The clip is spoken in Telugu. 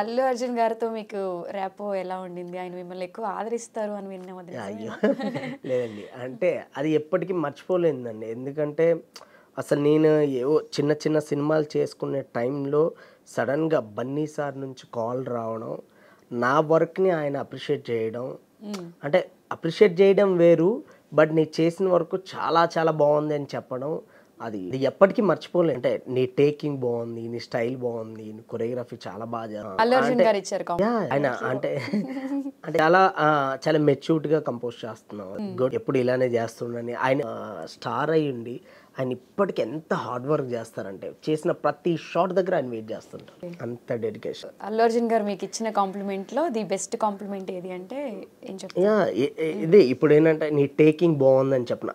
అల్లు అర్జున్ గారితో మీకు ర్యాపో ఎలా ఉండింది ఆయన మిమ్మల్ని ఎక్కువ ఆదరిస్తారు అని విన్నాం అయ్యో లేదండి అంటే అది ఎప్పటికీ మర్చిపోలేదండి ఎందుకంటే అసలు నేను ఏవో చిన్న చిన్న సినిమాలు చేసుకునే టైంలో సడన్గా బన్నీ సార్ నుంచి కాల్ రావడం నా వర్క్ని ఆయన అప్రిషియేట్ చేయడం అంటే అప్రిషియేట్ చేయడం వేరు బట్ నేను చేసిన వరకు చాలా చాలా బాగుంది అని చెప్పడం అది ఎప్పటికీ మర్చిపోలే అంటే నీ టేకింగ్ బాగుంది నీ స్టైల్ బాగుంది నీ కొరియోగ్రఫీ చాలా బాగా ఆయన అంటే అంటే చాలా చాలా మెచ్యూర్డ్ గా కంపోజ్ చేస్తున్నావు ఎప్పుడు ఇలానే చేస్తుండని ఆయన స్టార్ అయ్యి ఉండి ఆయన ఇప్పటికి ఎంత హార్డ్ వర్క్ చేస్తారంటే చేసిన ప్రతి షాట్ దగ్గర ఆయన వెయిట్ చేస్తుంటారు అంత డెడికేషన్ అల్లు అర్జున్ గారు మీకు ఇచ్చిన కాంప్లిమెంట్ లో ది బెస్ట్ కాంప్లిమెంట్ ఏది అంటే ఇదే ఇప్పుడు ఏంటంటే నీ టేకింగ్ బాగుందని చెప్పిన